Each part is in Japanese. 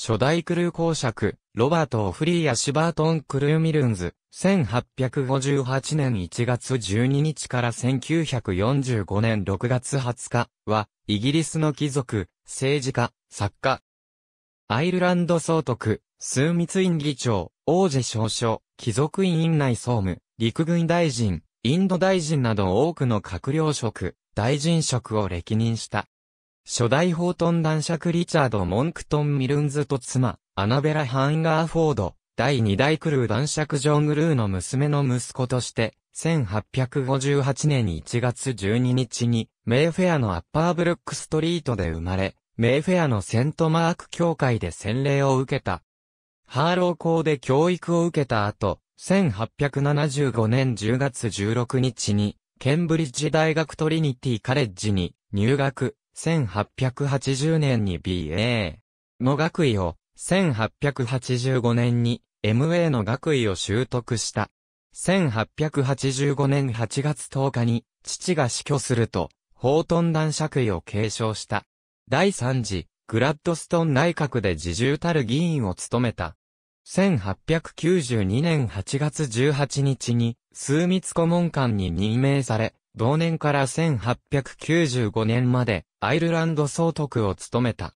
初代クルー公爵、ロバート・オフリーやシバートン・クルーミルンズ、1858年1月12日から1945年6月20日は、イギリスの貴族、政治家、作家。アイルランド総督、枢密院議長、王子少将、貴族院院内総務、陸軍大臣、インド大臣など多くの閣僚職、大臣職を歴任した。初代ホートン男爵リチャード・モンクトン・ミルンズと妻、アナベラ・ハンガーフォード、第2代クルー男爵ジョン・グルーの娘の息子として、1858年1月12日に、メイフェアのアッパーブルックストリートで生まれ、メイフェアのセントマーク教会で洗礼を受けた。ハーロー校で教育を受けた後、1875年10月16日に、ケンブリッジ大学トリニティカレッジに入学、1880年に BA の学位を、1885年に MA の学位を習得した。1885年8月10日に父が死去すると、法頓男爵位を継承した。第3次、グラッドストン内閣で自重たる議員を務めた。1892年8月18日に、枢密顧問官に任命され、同年から1895年までアイルランド総督を務めた。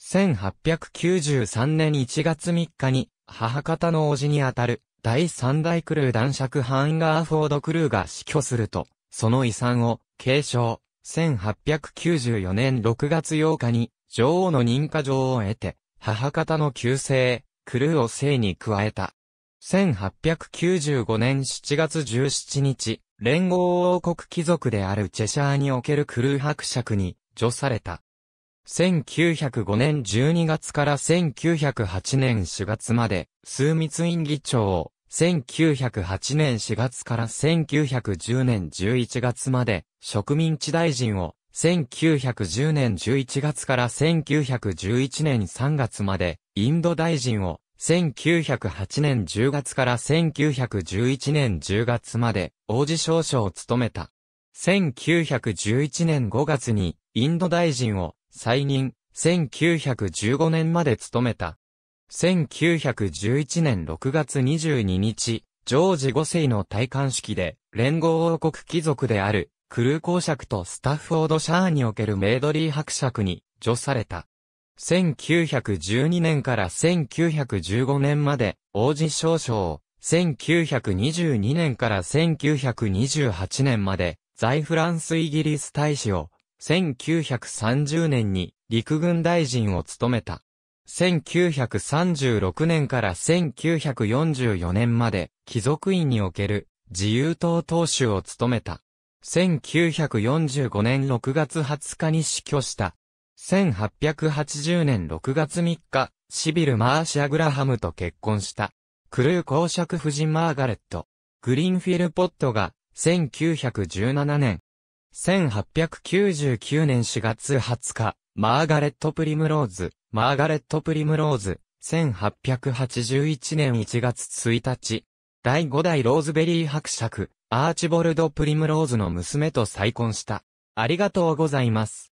1893年1月3日に母方の叔父にあたる第三代クルー男爵ハンガーフォードクルーが死去すると、その遺産を継承。1894年6月8日に女王の認可状を得て、母方の旧姓、クルーを姓に加えた。1895年7月17日、連合王国貴族であるチェシャーにおけるクルー伯爵に除された。1905年12月から1908年4月まで、枢密院議長を、1908年4月から1910年11月まで、植民地大臣を、1910年11月から1911年3月まで、インド大臣を、1908年10月から1911年10月まで王子少将を務めた。1911年5月にインド大臣を再任、1915年まで務めた。1911年6月22日、ジョージ5世の戴冠式で、連合王国貴族である、クルー公爵とスタッフォードシャーにおけるメイドリー伯爵に、除された。1912年から1915年まで、王子少将、1922年から1928年まで、在フランスイギリス大使を、1930年に陸軍大臣を務めた。1936年から1944年まで、貴族院における自由党党首を務めた。1945年6月20日に死去した1880年6月3日、シビル・マーシア・グラハムと結婚した。クルー公爵夫人マーガレット。グリーンフィル・ポットが、1917年。1899年4月20日、マーガレット・プリムローズ、マーガレット・プリムローズ、1881年1月1日、第5代ローズベリー伯爵、アーチボルド・プリムローズの娘と再婚した。ありがとうございます。